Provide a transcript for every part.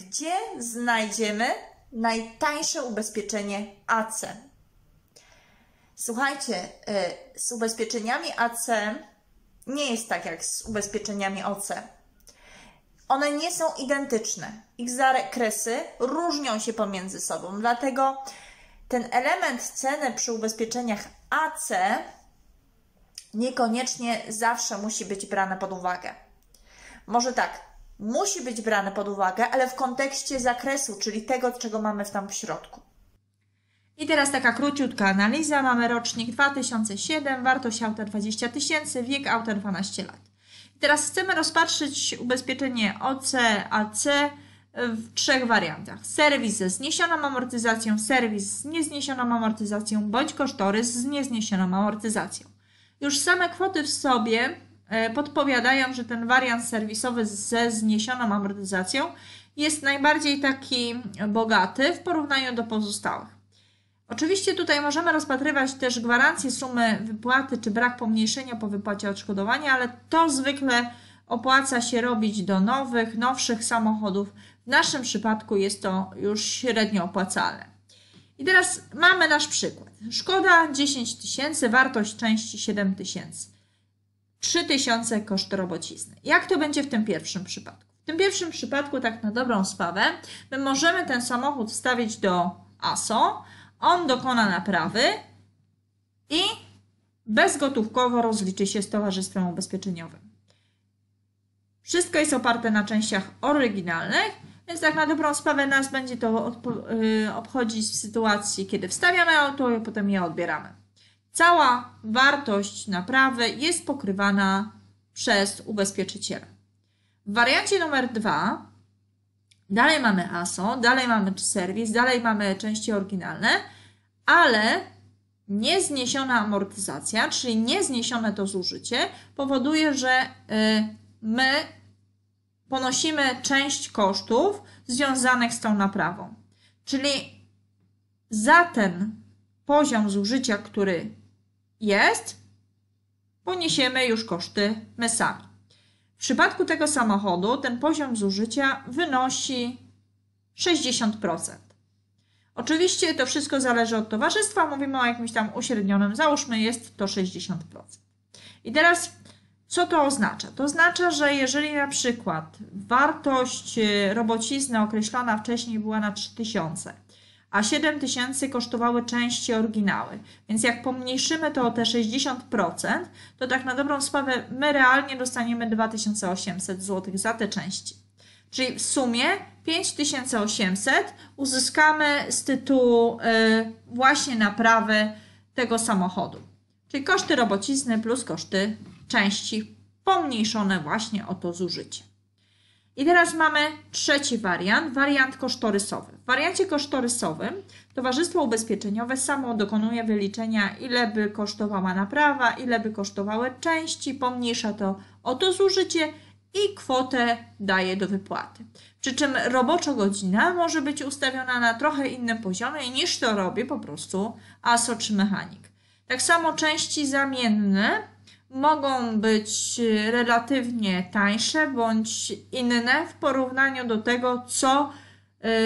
Gdzie znajdziemy najtańsze ubezpieczenie AC? Słuchajcie, y, z ubezpieczeniami AC nie jest tak jak z ubezpieczeniami OC. One nie są identyczne. Ich zakresy różnią się pomiędzy sobą, dlatego ten element ceny przy ubezpieczeniach AC niekoniecznie zawsze musi być brany pod uwagę. Może tak, musi być brane pod uwagę, ale w kontekście zakresu, czyli tego, czego mamy tam w środku. I teraz taka króciutka analiza. Mamy rocznik 2007, wartość auta 20 tysięcy, wiek auta 12 lat. I teraz chcemy rozpatrzyć ubezpieczenie OC, AC w trzech wariantach. Serwis ze zniesioną amortyzacją, serwis z niezniesioną amortyzacją, bądź kosztorys z niezniesioną amortyzacją. Już same kwoty w sobie E, podpowiadają, że ten wariant serwisowy ze zniesioną amortyzacją jest najbardziej taki bogaty w porównaniu do pozostałych. Oczywiście tutaj możemy rozpatrywać też gwarancję sumy wypłaty czy brak pomniejszenia po wypłacie odszkodowania, ale to zwykle opłaca się robić do nowych, nowszych samochodów. W naszym przypadku jest to już średnio opłacalne. I teraz mamy nasz przykład. Szkoda 10 tysięcy, wartość części 7 tysięcy. 3000 koszt robocizny. Jak to będzie w tym pierwszym przypadku? W tym pierwszym przypadku, tak na dobrą sprawę, my możemy ten samochód wstawić do ASO, on dokona naprawy i bezgotówkowo rozliczy się z Towarzystwem Ubezpieczeniowym. Wszystko jest oparte na częściach oryginalnych, więc tak na dobrą sprawę nas będzie to y, obchodzić w sytuacji, kiedy wstawiamy auto i potem je odbieramy. Cała wartość naprawy jest pokrywana przez ubezpieczyciela. W wariancie numer dwa dalej mamy ASO, dalej mamy serwis, dalej mamy części oryginalne, ale niezniesiona amortyzacja, czyli niezniesione to zużycie, powoduje, że y, my ponosimy część kosztów związanych z tą naprawą. Czyli za ten poziom zużycia, który jest, poniesiemy już koszty my sami. W przypadku tego samochodu ten poziom zużycia wynosi 60%. Oczywiście to wszystko zależy od towarzystwa, mówimy o jakimś tam uśrednionym, załóżmy jest to 60%. I teraz co to oznacza? To oznacza, że jeżeli na przykład wartość y, robocizny określona wcześniej była na 3000, a 7 tysięcy kosztowały części oryginały. Więc jak pomniejszymy to o te 60%, to tak na dobrą sprawę my realnie dostaniemy 2800 zł za te części. Czyli w sumie 5800 uzyskamy z tytułu y, właśnie naprawy tego samochodu. Czyli koszty robocizny plus koszty części pomniejszone właśnie o to zużycie. I teraz mamy trzeci wariant, wariant kosztorysowy. W wariancie kosztorysowym towarzystwo ubezpieczeniowe samo dokonuje wyliczenia, ile by kosztowała naprawa, ile by kosztowały części, pomniejsza to to zużycie i kwotę daje do wypłaty. Przy czym roboczo godzina może być ustawiona na trochę innym poziomie niż to robi po prostu ASO czy mechanik. Tak samo części zamienne mogą być y, relatywnie tańsze bądź inne w porównaniu do tego, co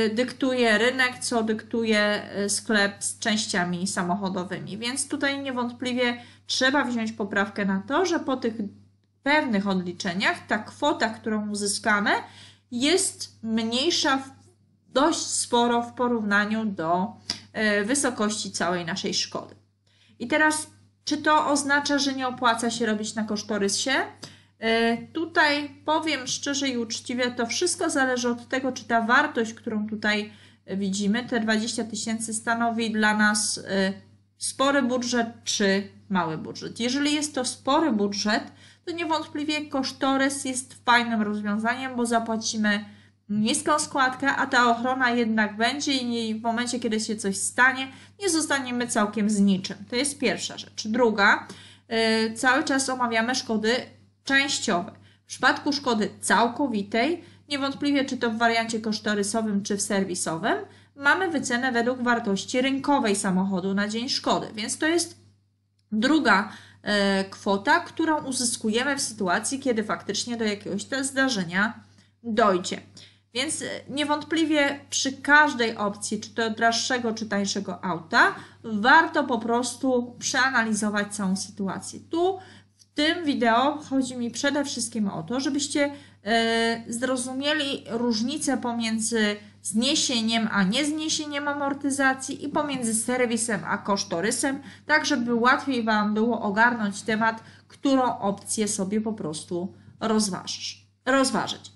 y, dyktuje rynek, co dyktuje y, sklep z częściami samochodowymi. Więc tutaj niewątpliwie trzeba wziąć poprawkę na to, że po tych pewnych odliczeniach ta kwota, którą uzyskamy, jest mniejsza dość sporo w porównaniu do wysokości całej naszej szkody. I teraz czy to oznacza, że nie opłaca się robić na kosztorysie? E, tutaj powiem szczerze i uczciwie, to wszystko zależy od tego, czy ta wartość, którą tutaj widzimy, te 20 tysięcy stanowi dla nas e, spory budżet czy mały budżet. Jeżeli jest to spory budżet, to niewątpliwie kosztorys jest fajnym rozwiązaniem, bo zapłacimy niską składkę, a ta ochrona jednak będzie i w momencie, kiedy się coś stanie, nie zostaniemy całkiem z niczym. To jest pierwsza rzecz. Druga, y, cały czas omawiamy szkody częściowe. W przypadku szkody całkowitej, niewątpliwie czy to w wariancie kosztorysowym, czy w serwisowym, mamy wycenę według wartości rynkowej samochodu na dzień szkody, więc to jest druga y, kwota, którą uzyskujemy w sytuacji, kiedy faktycznie do jakiegoś zdarzenia dojdzie. Więc e, niewątpliwie przy każdej opcji, czy to droższego, czy tańszego auta, warto po prostu przeanalizować całą sytuację. Tu w tym wideo chodzi mi przede wszystkim o to, żebyście e, zrozumieli różnicę pomiędzy zniesieniem a niezniesieniem amortyzacji i pomiędzy serwisem a kosztorysem, tak żeby łatwiej Wam było ogarnąć temat, którą opcję sobie po prostu rozważysz, rozważyć.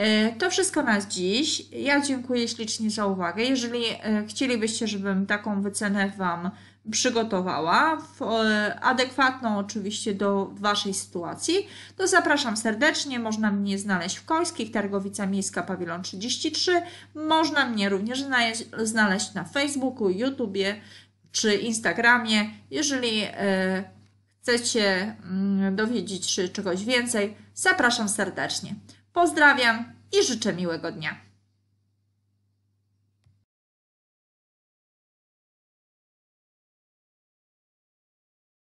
E, to wszystko na dziś. Ja dziękuję ślicznie za uwagę. Jeżeli e, chcielibyście, żebym taką wycenę Wam przygotowała, e, adekwatną oczywiście do Waszej sytuacji, to zapraszam serdecznie. Można mnie znaleźć w Końskich, Targowica Miejska, Pawilon 33. Można mnie również znaleźć na Facebooku, YouTubie czy Instagramie. Jeżeli chcecie mm, dowiedzieć się czegoś więcej, zapraszam serdecznie. Pozdrawiam i życzę miłego dnia.